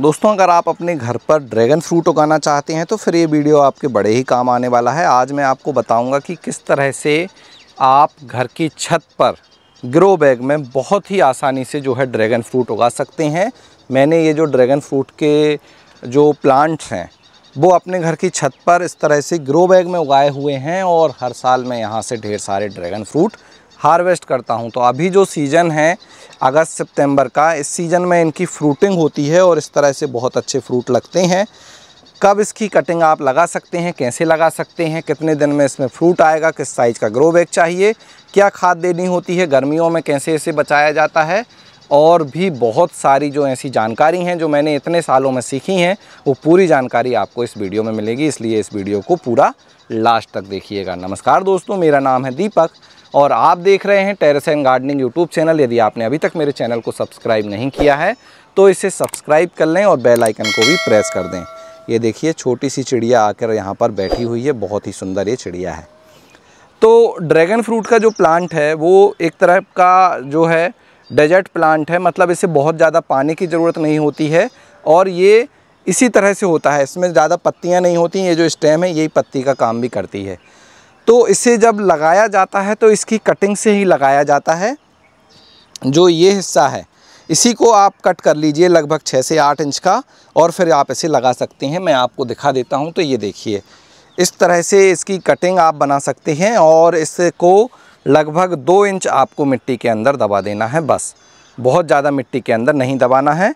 दोस्तों अगर आप अपने घर पर ड्रैगन फ्रूट उगाना चाहते हैं तो फिर ये वीडियो आपके बड़े ही काम आने वाला है आज मैं आपको बताऊंगा कि किस तरह से आप घर की छत पर ग्रो बैग में बहुत ही आसानी से जो है ड्रैगन फ्रूट उगा सकते हैं मैंने ये जो ड्रैगन फ्रूट के जो प्लांट्स हैं वो अपने घर की छत पर इस तरह से ग्रो बैग में उगाए हुए हैं और हर साल मैं यहाँ से ढेर सारे ड्रैगन फ्रूट हार्वेस्ट करता हूँ तो अभी जो सीज़न है अगस्त सितंबर का इस सीज़न में इनकी फ्रूटिंग होती है और इस तरह से बहुत अच्छे फ्रूट लगते हैं कब इसकी कटिंग आप लगा सकते हैं कैसे लगा सकते हैं कितने दिन में इसमें फ्रूट आएगा किस साइज़ का ग्रो बैग चाहिए क्या खाद देनी होती है गर्मियों में कैसे इसे बचाया जाता है और भी बहुत सारी जो ऐसी जानकारी हैं जो मैंने इतने सालों में सीखी हैं वो पूरी जानकारी आपको इस वीडियो में मिलेगी इसलिए इस वीडियो को पूरा लास्ट तक देखिएगा नमस्कार दोस्तों मेरा नाम है दीपक और आप देख रहे हैं terrace and gardening YouTube channel यदि आपने अभी तक मेरे चैनल को सब्सक्राइब नहीं किया है तो इसे सब्सक्राइब कर लें और बेल आइकन को भी प्रेस कर दें ये देखिए छोटी सी चिड़िया आकर यहाँ पर बैठी हुई है बहुत ही सुंदर ये चिड़िया है तो ड्रैगन फ्रूट का जो प्लांट है वो एक तरह का जो है डेजर्ट प्लांट है मतलब इसे बहुत ज़्यादा पानी की ज़रूरत नहीं होती है और ये इसी तरह से होता है इसमें ज़्यादा पत्तियाँ नहीं होती ये जो स्टेम है यही पत्ती का काम भी करती है तो इसे जब लगाया जाता है तो इसकी कटिंग से ही लगाया जाता है जो ये हिस्सा है इसी को आप कट कर लीजिए लगभग छः से आठ इंच का और फिर आप इसे लगा सकते हैं मैं आपको दिखा देता हूँ तो ये देखिए इस तरह से इसकी कटिंग आप बना सकते हैं और इसको लगभग दो इंच आपको मिट्टी के अंदर दबा देना है बस बहुत ज़्यादा मिट्टी के अंदर नहीं दबाना है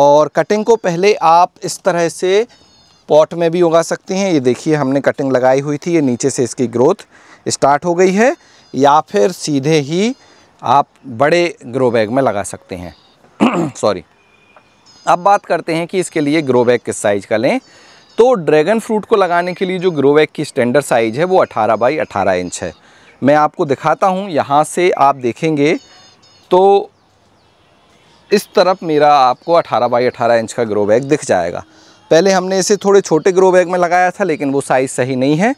और कटिंग को पहले आप इस तरह से पॉट में भी उगा सकते हैं ये देखिए हमने कटिंग लगाई हुई थी ये नीचे से इसकी ग्रोथ स्टार्ट हो गई है या फिर सीधे ही आप बड़े ग्रो बैग में लगा सकते हैं सॉरी अब बात करते हैं कि इसके लिए ग्रो बैग किस साइज़ का लें तो ड्रैगन फ्रूट को लगाने के लिए जो ग्रो बैग की स्टैंडर्ड साइज़ है वो 18 बाई 18 इंच है मैं आपको दिखाता हूँ यहाँ से आप देखेंगे तो इस तरफ मेरा आपको 18 बाई 18 इंच का ग्रो बैग दिख जाएगा पहले हमने इसे थोड़े छोटे ग्रो बैग में लगाया था लेकिन वो साइज़ सही नहीं है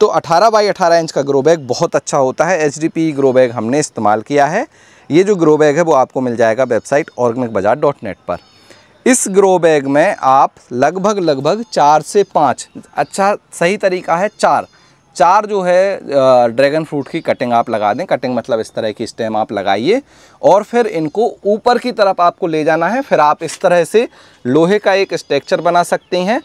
तो 18 बाई 18 इंच का ग्रो बैग बहुत अच्छा होता है एच ग्रो बैग हमने इस्तेमाल किया है ये जो ग्रो बैग है वो आपको मिल जाएगा website organic bazaar dot net पर इस ग्रो बैग में आप लगभग लगभग चार से पाँच अच्छा सही तरीका है चार चार जो है ड्रैगन फ्रूट की कटिंग आप लगा दें कटिंग मतलब इस तरह की स्टेम आप लगाइए और फिर इनको ऊपर की तरफ आपको ले जाना है फिर आप इस तरह से लोहे का एक स्ट्रक्चर बना सकते हैं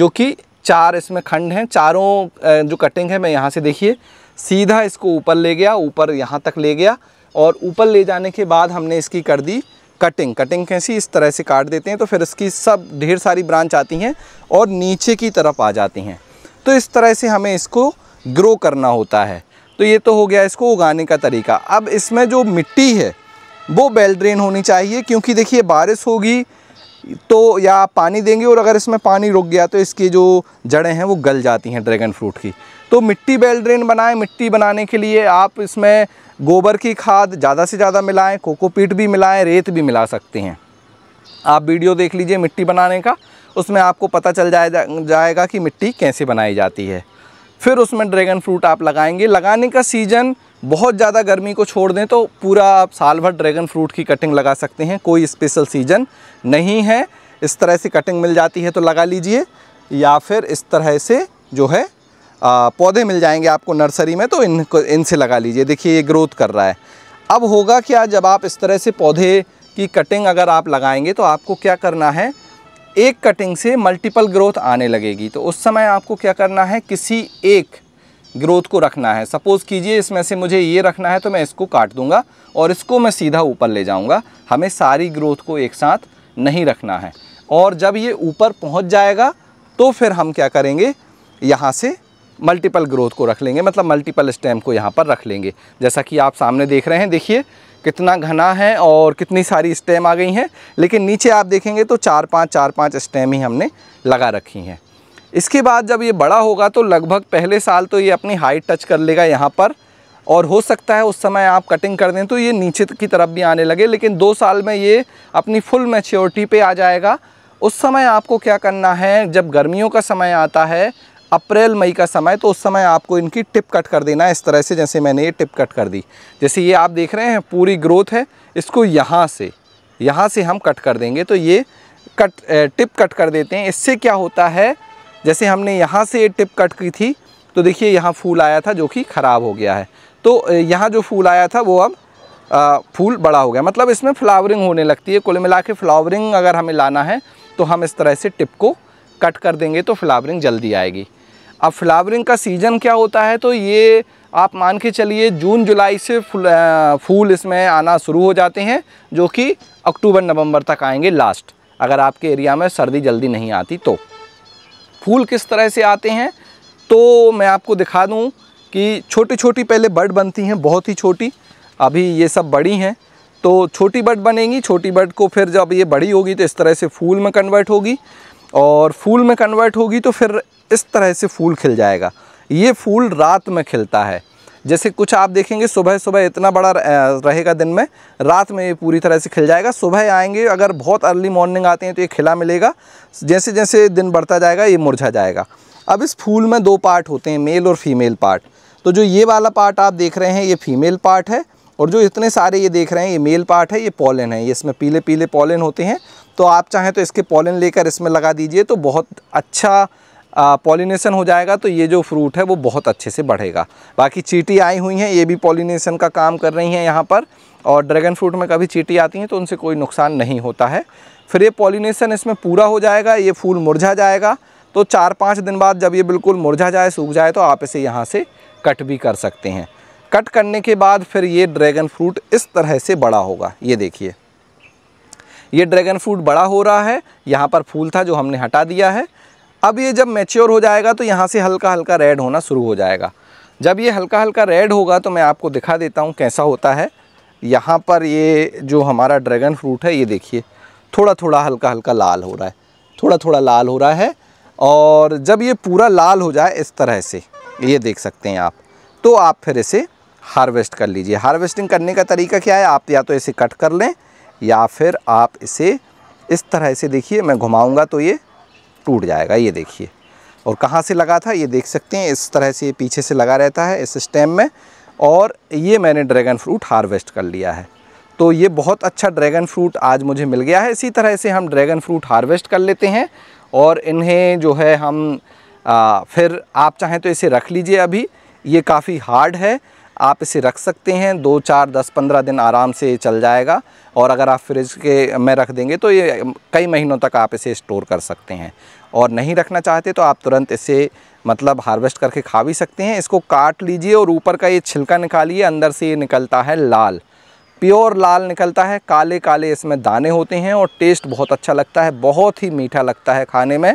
जो कि चार इसमें खंड हैं चारों जो कटिंग है मैं यहाँ से देखिए सीधा इसको ऊपर ले गया ऊपर यहाँ तक ले गया और ऊपर ले जाने के बाद हमने इसकी कर दी कटिंग कटिंग कैसी इस तरह से काट देते हैं तो फिर इसकी सब ढेर सारी ब्रांच आती हैं और नीचे की तरफ आ जाती हैं तो इस तरह से हमें इसको ग्रो करना होता है तो ये तो हो गया इसको उगाने का तरीका अब इसमें जो मिट्टी है वो बेल ड्रेन होनी चाहिए क्योंकि देखिए बारिश होगी तो या पानी देंगे और अगर इसमें पानी रुक गया तो इसकी जो जड़ें हैं वो गल जाती हैं ड्रैगन फ्रूट की तो मिट्टी बेल ड्रेन बनाएं मिट्टी बनाने के लिए आप इसमें गोबर की खाद ज़्यादा से ज़्यादा मिलाएं कोकोपीट भी मिलाएं रेत भी मिला सकते हैं आप वीडियो देख लीजिए मिट्टी बनाने का उसमें आपको पता चल जाए जाएगा कि मिट्टी कैसे बनाई जाती है फिर उसमें ड्रैगन फ्रूट आप लगाएंगे लगाने का सीज़न बहुत ज़्यादा गर्मी को छोड़ दें तो पूरा आप साल भर ड्रैगन फ्रूट की कटिंग लगा सकते हैं कोई स्पेशल सीज़न नहीं है इस तरह से कटिंग मिल जाती है तो लगा लीजिए या फिर इस तरह से जो है आ, पौधे मिल जाएंगे आपको नर्सरी में तो इनको इनसे लगा लीजिए देखिए ये ग्रोथ कर रहा है अब होगा क्या जब आप इस तरह से पौधे की कटिंग अगर आप लगाएंगे तो आपको क्या करना है एक कटिंग से मल्टीपल ग्रोथ आने लगेगी तो उस समय आपको क्या करना है किसी एक ग्रोथ को रखना है सपोज़ कीजिए इसमें से मुझे ये रखना है तो मैं इसको काट दूंगा और इसको मैं सीधा ऊपर ले जाऊंगा हमें सारी ग्रोथ को एक साथ नहीं रखना है और जब ये ऊपर पहुंच जाएगा तो फिर हम क्या करेंगे यहाँ से मल्टीपल ग्रोथ को रख लेंगे मतलब मल्टीपल स्टेम को यहाँ पर रख लेंगे जैसा कि आप सामने देख रहे हैं देखिए कितना घना है और कितनी सारी स्टेम आ गई हैं लेकिन नीचे आप देखेंगे तो चार पाँच चार पाँच स्टेम ही हमने लगा रखी हैं इसके बाद जब ये बड़ा होगा तो लगभग पहले साल तो ये अपनी हाइट टच कर लेगा यहाँ पर और हो सकता है उस समय आप कटिंग कर दें तो ये नीचे की तरफ भी आने लगे लेकिन दो साल में ये अपनी फुल मेच्योरिटी पे आ जाएगा उस समय आपको क्या करना है जब गर्मियों का समय आता है अप्रैल मई का समय तो उस समय आपको इनकी टिप कट कर देना है इस तरह से जैसे मैंने ये टिप कट कर दी जैसे ये आप देख रहे हैं पूरी ग्रोथ है इसको यहाँ से यहाँ से हम कट कर देंगे तो ये कट टिप कट कर देते हैं इससे क्या होता है जैसे हमने यहाँ से ये टिप कट की थी तो देखिए यहाँ फूल आया था जो कि ख़राब हो गया है तो यहाँ जो फूल आया था वो अब आ, फूल बड़ा हो गया मतलब इसमें फ्लावरिंग होने लगती है कुल मिला के फ्लावरिंग अगर हमें लाना है तो हम इस तरह से टिप को कट कर देंगे तो फ्लावरिंग जल्दी आएगी अब फ्लावरिंग का सीज़न क्या होता है तो ये आप मान के चलिए जून जुलाई से फूल इसमें आना शुरू हो जाते हैं जो कि अक्टूबर नवंबर तक आएंगे लास्ट अगर आपके एरिया में सर्दी जल्दी नहीं आती तो फूल किस तरह से आते हैं तो मैं आपको दिखा दूं कि छोटी छोटी पहले बर्ड बनती हैं बहुत ही छोटी अभी ये सब बड़ी हैं तो छोटी बर्ड बनेंगी छोटी बर्ड को फिर जब ये बड़ी होगी तो इस तरह से फूल में कन्वर्ट होगी और फूल में कन्वर्ट होगी तो फिर इस तरह से फूल खिल जाएगा ये फूल रात में खिलता है जैसे कुछ आप देखेंगे सुबह सुबह इतना बड़ा रहेगा दिन में रात में ये पूरी तरह से खिल जाएगा सुबह आएंगे अगर बहुत अर्ली मॉर्निंग आते हैं तो ये खिला मिलेगा जैसे जैसे दिन बढ़ता जाएगा ये मुरझा जाएगा अब इस फूल में दो पार्ट होते हैं मेल और फीमेल पार्ट तो जो ये वाला पार्ट आप देख रहे हैं ये फीमेल पार्ट है और जो इतने सारे ये देख रहे हैं ये मेल पार्ट है ये पॉलन है ये इसमें पीले पीले पॉलन होते हैं तो आप चाहें तो इसके पॉलिन लेकर इसमें लगा दीजिए तो बहुत अच्छा पॉलिनेशन हो जाएगा तो ये जो फ्रूट है वो बहुत अच्छे से बढ़ेगा बाकी चीटी आई हुई हैं ये भी पॉलिनेशन का काम कर रही हैं यहाँ पर और ड्रैगन फ्रूट में कभी चीटी आती हैं तो उनसे कोई नुकसान नहीं होता है फिर ये पॉलिनेशन इसमें पूरा हो जाएगा ये फूल मुरझा जाएगा तो चार पाँच दिन बाद जब ये बिल्कुल मुरझा जाए सूख जाए तो आप इसे यहाँ से कट भी कर सकते हैं कट करने के बाद फिर ये ड्रैगन फ्रूट इस तरह से बड़ा होगा ये देखिए ये ड्रैगन फ्रूट बड़ा हो रहा है यहाँ पर फूल था जो हमने हटा दिया है अब ये जब मैच्योर हो जाएगा तो यहाँ से हल्का हल्का रेड होना शुरू हो जाएगा जब ये हल्का हल्का रेड होगा तो मैं आपको दिखा देता हूँ कैसा होता है यहाँ पर ये जो हमारा ड्रैगन फ्रूट है ये देखिए थोड़ा थोड़ा हल्का हल्का लाल हो रहा है थोड़ा थोड़ा लाल हो रहा है और जब ये पूरा लाल हो जाए इस तरह से ये देख सकते हैं आप तो आप फिर इसे हार्वेस्ट कर लीजिए हार्वेस्टिंग करने का तरीका क्या है आप या तो इसे कट कर लें या फिर आप इसे इस तरह से देखिए मैं घुमाऊंगा तो ये टूट जाएगा ये देखिए और कहाँ से लगा था ये देख सकते हैं इस तरह से पीछे से लगा रहता है इस स्टेम में और ये मैंने ड्रैगन फ्रूट हार्वेस्ट कर लिया है तो ये बहुत अच्छा ड्रैगन फ्रूट आज मुझे मिल गया है इसी तरह से हम ड्रैगन फ्रूट हार्वेस्ट कर लेते हैं और इन्हें जो है हम आ, फिर आप चाहें तो इसे रख लीजिए अभी ये काफ़ी हार्ड है आप इसे रख सकते हैं दो चार दस पंद्रह दिन आराम से चल जाएगा और अगर आप फ्रिज के में रख देंगे तो ये कई महीनों तक आप इसे स्टोर कर सकते हैं और नहीं रखना चाहते तो आप तुरंत इसे मतलब हार्वेस्ट करके खा भी सकते हैं इसको काट लीजिए और ऊपर का ये छिलका निकालिए अंदर से ये निकलता है लाल प्योर लाल निकलता है काले काले इसमें दाने होते हैं और टेस्ट बहुत अच्छा लगता है बहुत ही मीठा लगता है खाने में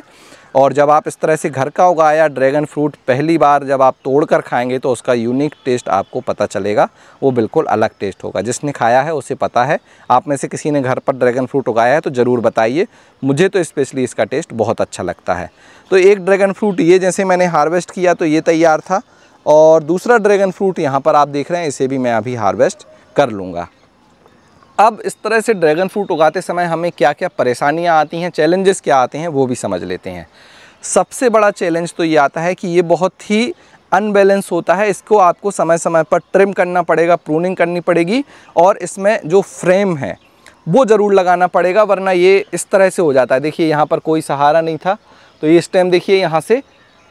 और जब आप इस तरह से घर का उगाया ड्रैगन फ्रूट पहली बार जब आप तोड़ कर खाएँगे तो उसका यूनिक टेस्ट आपको पता चलेगा वो बिल्कुल अलग टेस्ट होगा जिसने खाया है उसे पता है आप में से किसी ने घर पर ड्रैगन फ्रूट उगाया है तो ज़रूर बताइए मुझे तो स्पेशली इसका टेस्ट बहुत अच्छा लगता है तो एक ड्रैगन फ्रूट ये जैसे मैंने हारवेस्ट किया तो ये तैयार था और दूसरा ड्रैगन फ्रूट यहाँ पर आप देख रहे हैं इसे भी मैं अभी हारवेस्ट कर लूँगा अब इस तरह से ड्रैगन फ्रूट उगाते समय हमें क्या क्या परेशानियाँ आती हैं चैलेंजेस क्या आते हैं वो भी समझ लेते हैं सबसे बड़ा चैलेंज तो ये आता है कि ये बहुत ही अनबैलेंस होता है इसको आपको समय समय पर ट्रिम करना पड़ेगा प्रूनिंग करनी पड़ेगी और इसमें जो फ्रेम है वो ज़रूर लगाना पड़ेगा वरना ये इस तरह से हो जाता है देखिए यहाँ पर कोई सहारा नहीं था तो ये स्टेम देखिए यहाँ से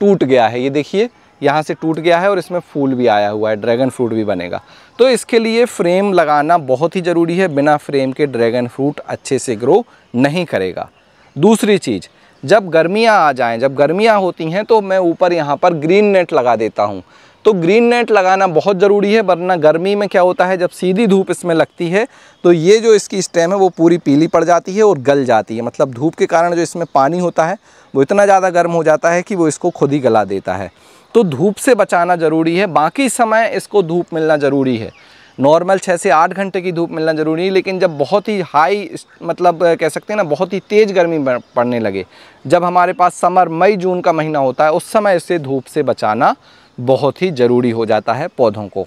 टूट गया है ये देखिए यहाँ से टूट गया है और इसमें फूल भी आया हुआ है ड्रैगन फ्रूट भी बनेगा तो इसके लिए फ्रेम लगाना बहुत ही ज़रूरी है बिना फ्रेम के ड्रैगन फ्रूट अच्छे से ग्रो नहीं करेगा दूसरी चीज़ जब गर्मियाँ आ जाएँ जब गर्मियाँ होती हैं तो मैं ऊपर यहाँ पर ग्रीन नेट लगा देता हूँ तो ग्रीन नेट लगाना बहुत ज़रूरी है वरना गर्मी में क्या होता है जब सीधी धूप इसमें लगती है तो ये जो इसकी स्टेम है वो पूरी पीली पड़ जाती है और गल जाती है मतलब धूप के कारण जो इसमें पानी होता है वो इतना ज़्यादा गर्म हो जाता है कि वो इसको खुद ही गला देता है तो धूप से बचाना ज़रूरी है बाकी समय इसको धूप मिलना ज़रूरी है नॉर्मल छः से आठ घंटे की धूप मिलना ज़रूरी है लेकिन जब बहुत ही हाई मतलब कह सकते हैं ना बहुत ही तेज़ गर्मी पड़ने लगे जब हमारे पास समर मई जून का महीना होता है उस समय इसे धूप से बचाना बहुत ही ज़रूरी हो जाता है पौधों को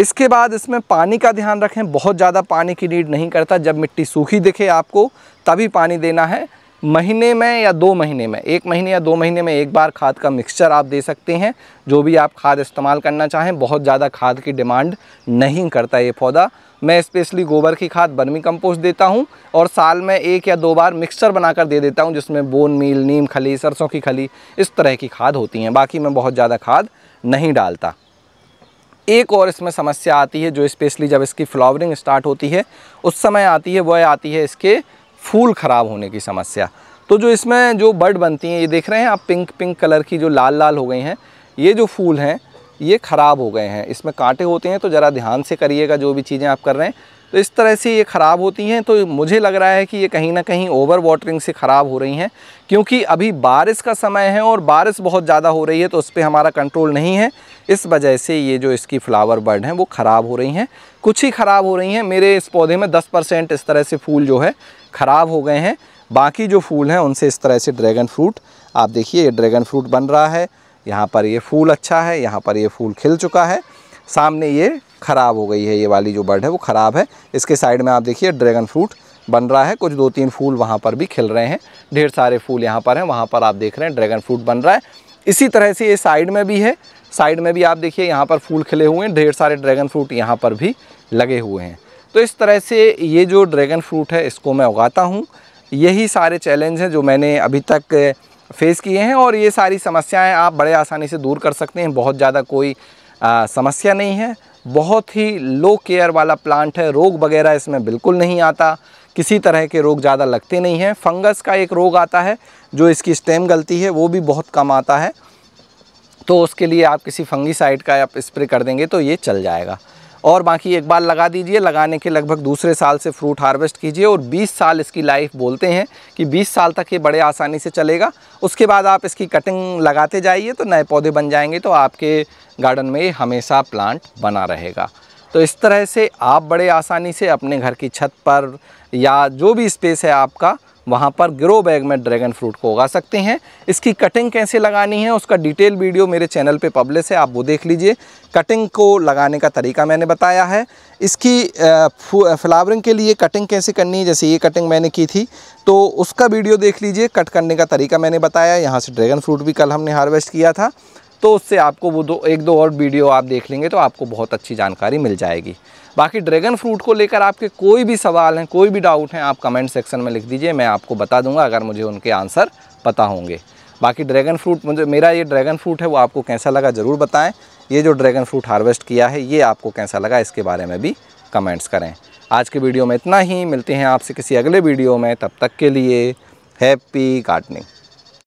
इसके बाद इसमें पानी का ध्यान रखें बहुत ज़्यादा पानी की नीड नहीं करता जब मिट्टी सूखी दिखे आपको तभी पानी देना है महीने में या दो महीने में एक महीने या दो महीने में एक बार खाद का मिक्सचर आप दे सकते हैं जो भी आप खाद इस्तेमाल करना चाहें बहुत ज़्यादा खाद की डिमांड नहीं करता ये पौधा मैं स्पेशली गोबर की खाद बर्मी कंपोस्ट देता हूँ और साल में एक या दो बार मिक्सचर बनाकर दे देता हूँ जिसमें बोन मील नीम खली सरसों की खली इस तरह की खाद होती हैं बाकी मैं बहुत ज़्यादा खाद नहीं डालता एक और इसमें समस्या आती है जो स्पेशली जब इसकी फ्लावरिंग स्टार्ट होती है उस समय आती है वह आती है इसके फूल ख़राब होने की समस्या तो जो इसमें जो बर्ड बनती हैं ये देख रहे हैं आप पिंक पिंक कलर की जो लाल लाल हो गई हैं ये जो फूल हैं ये ख़राब हो गए हैं इसमें कांटे होते हैं तो ज़रा ध्यान से करिएगा जो भी चीज़ें आप कर रहे हैं तो इस तरह से ये ख़राब होती हैं तो मुझे लग रहा है कि ये कहीं ना कहीं ओवर वाटरिंग से ख़राब हो रही हैं क्योंकि अभी बारिश का समय है और बारिश बहुत ज़्यादा हो रही है तो उस पर हमारा कंट्रोल नहीं है इस वजह से ये जो इसकी फ़्लावर बर्ड हैं वो ख़राब हो रही हैं कुछ ही ख़राब हो रही हैं मेरे इस पौधे में दस परसेंट इस तरह से फूल जो है ख़राब हो गए हैं बाकी जो फूल हैं उनसे इस तरह से ड्रैगन फ्रूट आप देखिए ये ड्रैगन फ्रूट बन रहा है यहाँ पर ये फूल अच्छा है यहाँ पर ये फूल खिल चुका है सामने ये ख़राब हो गई है ये वाली जो बर्ड है वो ख़राब है इसके साइड में आप देखिए ड्रैगन फ्रूट बन रहा है कुछ दो तीन फूल वहाँ पर भी खिल रहे हैं ढेर सारे फूल यहाँ पर हैं वहाँ पर आप देख रहे हैं ड्रैगन फ्रूट बन रहा है इसी तरह से ये साइड में भी है साइड में भी आप देखिए यहाँ पर फूल खिले हुए हैं ढेर सारे ड्रैगन फ्रूट यहाँ पर भी लगे हुए हैं तो इस तरह से ये जो ड्रैगन फ्रूट है इसको मैं उगाता हूँ यही सारे चैलेंज हैं जो मैंने अभी तक फेस किए हैं और ये सारी समस्याएं आप बड़े आसानी से दूर कर सकते हैं बहुत ज़्यादा कोई आ, समस्या नहीं है बहुत ही लो केयर वाला प्लांट है रोग वगैरह इसमें बिल्कुल नहीं आता किसी तरह के रोग ज़्यादा लगते नहीं हैं फंगस का एक रोग आता है जो इसकी स्टेम गलती है वो भी बहुत कम आता है तो उसके लिए आप किसी फंगी साइड का आप स्प्रे कर देंगे तो ये चल जाएगा और बाकी एक बार लगा दीजिए लगाने के लगभग दूसरे साल से फ्रूट हार्वेस्ट कीजिए और 20 साल इसकी लाइफ बोलते हैं कि 20 साल तक ये बड़े आसानी से चलेगा उसके बाद आप इसकी कटिंग लगाते जाइए तो नए पौधे बन जाएंगे तो आपके गार्डन में हमेशा प्लांट बना रहेगा तो इस तरह से आप बड़े आसानी से अपने घर की छत पर या जो भी स्पेस है आपका वहाँ पर ग्रो बैग में ड्रैगन फ्रूट को उगा सकते हैं इसकी कटिंग कैसे लगानी है उसका डिटेल वीडियो मेरे चैनल पे पब्लिश है आप वो देख लीजिए कटिंग को लगाने का तरीका मैंने बताया है इसकी फ्लावरिंग के लिए कटिंग कैसे करनी है जैसे ये कटिंग मैंने की थी तो उसका वीडियो देख लीजिए कट करने का तरीका मैंने बताया यहाँ से ड्रैगन फ्रूट भी कल हमने हार्वेस्ट किया था तो उससे आपको वो दो एक दो और वीडियो आप देख लेंगे तो आपको बहुत अच्छी जानकारी मिल जाएगी बाकी ड्रैगन फ्रूट को लेकर आपके कोई भी सवाल हैं कोई भी डाउट हैं आप कमेंट सेक्शन में लिख दीजिए मैं आपको बता दूंगा अगर मुझे उनके आंसर पता होंगे बाकी ड्रैगन फ्रूट मुझे मेरा ये ड्रैगन फ्रूट है वो आपको कैसा लगा ज़रूर बताएं ये जो ड्रैगन फ्रूट हार्वेस्ट किया है ये आपको कैसा लगा इसके बारे में भी कमेंट्स करें आज के वीडियो में इतना ही मिलते हैं आपसे किसी अगले वीडियो में तब तक के लिए हैप्पी गार्डनिंग